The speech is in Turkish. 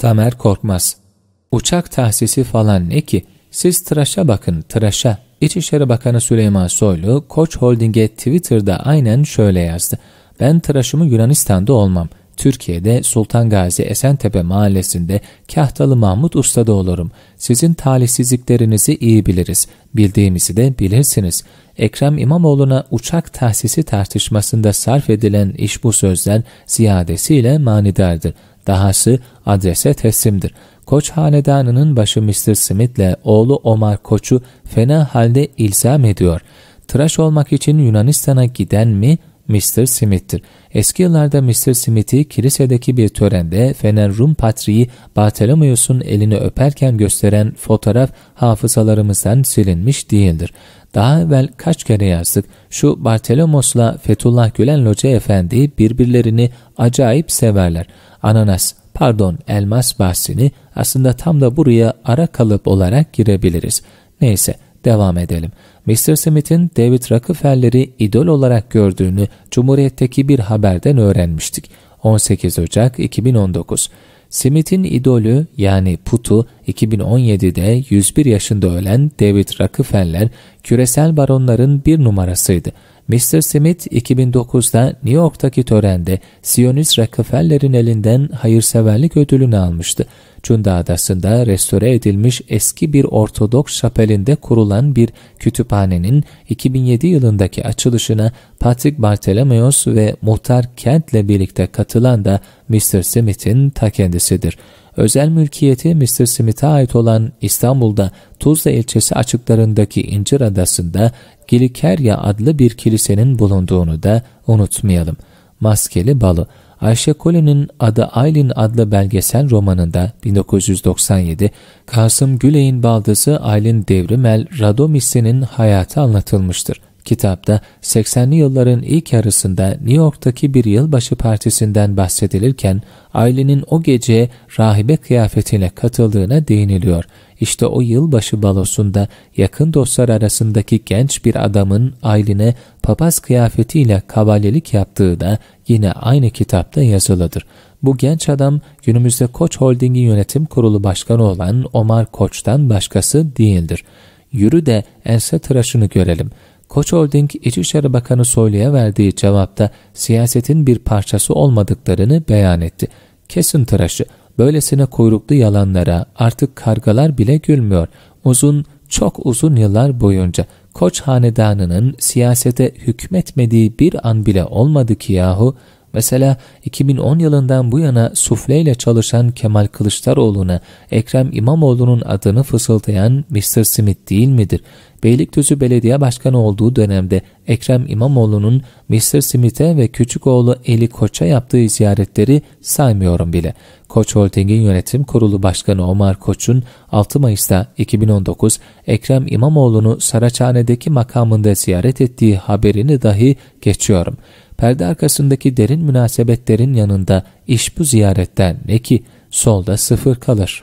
Tamer Korkmaz Uçak tahsisi falan ne ki? Siz tıraşa bakın, tıraşa. İçişleri Bakanı Süleyman Soylu, Koç Holding'e Twitter'da aynen şöyle yazdı. Ben tıraşımı Yunanistan'da olmam. Türkiye'de Sultan Gazi Esentepe mahallesinde Kahtalı Mahmut Usta'da olurum. Sizin talihsizliklerinizi iyi biliriz. Bildiğimizi de bilirsiniz. Ekrem İmamoğlu'na uçak tahsisi tartışmasında sarf edilen iş bu sözden ziyadesiyle manidardır. Dahası adrese teslimdir. Koç hanedanının başı Mr. Smith ile oğlu Omar Koç'u fena halde ilzam ediyor. Tıraş olmak için Yunanistan'a giden mi Mr. Smith'tir. Eski yıllarda Mr. Smith'i kilisedeki bir törende Fener Rum Patriği Bartolomeus'un elini öperken gösteren fotoğraf hafızalarımızdan silinmiş değildir. Daha evvel kaç kere yazdık şu Bartolomos'la Fethullah Gülen Hoca Efendi birbirlerini acayip severler. Ananas pardon elmas bahsini aslında tam da buraya ara kalıp olarak girebiliriz. Neyse devam edelim. Mr. Smith'in David Rockefeller'i idol olarak gördüğünü Cumhuriyet'teki bir haberden öğrenmiştik. 18 Ocak 2019 Smith'in idolü yani putu 2017'de 101 yaşında ölen David Rockefeller küresel baronların bir numarasıydı. Mr. Smith 2009'da New York'taki törende Siyonist Rockefeller'in elinden hayırseverlik ödülünü almıştı. Cunda Adası'nda restore edilmiş eski bir Ortodoks şapelinde kurulan bir kütüphanenin 2007 yılındaki açılışına Patrick Bartolomeos ve Muhtar Kent'le birlikte katılan da Mr. Smith'in ta kendisidir özel mülkiyeti Mr. Smith'e ait olan İstanbul'da Tuzla ilçesi açıklarındaki İncir Adası'nda Gilikerya adlı bir kilisenin bulunduğunu da unutmayalım. Maskeli Balı Ayşe Kole'nin Adı Aylin adlı belgesel romanında 1997, Kasım Güley'in baldızı Aylin Devrimel Radomisli'nin hayatı anlatılmıştır. Kitapta 80'li yılların ilk yarısında New York'taki bir yılbaşı partisinden bahsedilirken ailenin o gece rahibe kıyafetine katıldığına değiniliyor. İşte o yılbaşı balosunda yakın dostlar arasındaki genç bir adamın Aylin'e papaz kıyafetiyle kavalelik yaptığı da yine aynı kitapta yazılıdır. Bu genç adam günümüzde Koç Holding'in yönetim kurulu başkanı olan Omar Koç'tan başkası değildir. Yürü de ense tıraşını görelim.'' Koç Holding İçişleri Bakanı Soylu'ya verdiği cevapta siyasetin bir parçası olmadıklarını beyan etti. Kesin tıraşı, böylesine kuyruklu yalanlara artık kargalar bile gülmüyor. Uzun, çok uzun yıllar boyunca Koç Hanedanı'nın siyasete hükmetmediği bir an bile olmadı ki yahu Mesela 2010 yılından bu yana sufle ile çalışan Kemal Kılıçdaroğlu'na Ekrem İmamoğlu'nun adını fısıldayan Mr. Smith değil midir? Beylikdüzü Belediye Başkanı olduğu dönemde Ekrem İmamoğlu'nun Mr. Smith'e ve küçük oğlu Eli Koç'a yaptığı ziyaretleri saymıyorum bile. Koç Holding'in yönetim kurulu başkanı Omar Koç'un 6 Mayıs'ta 2019 Ekrem İmamoğlu'nu Saraçhane'deki makamında ziyaret ettiği haberini dahi geçiyorum perde arkasındaki derin münasebetlerin yanında iş bu ziyaretten ne ki solda sıfır kalır.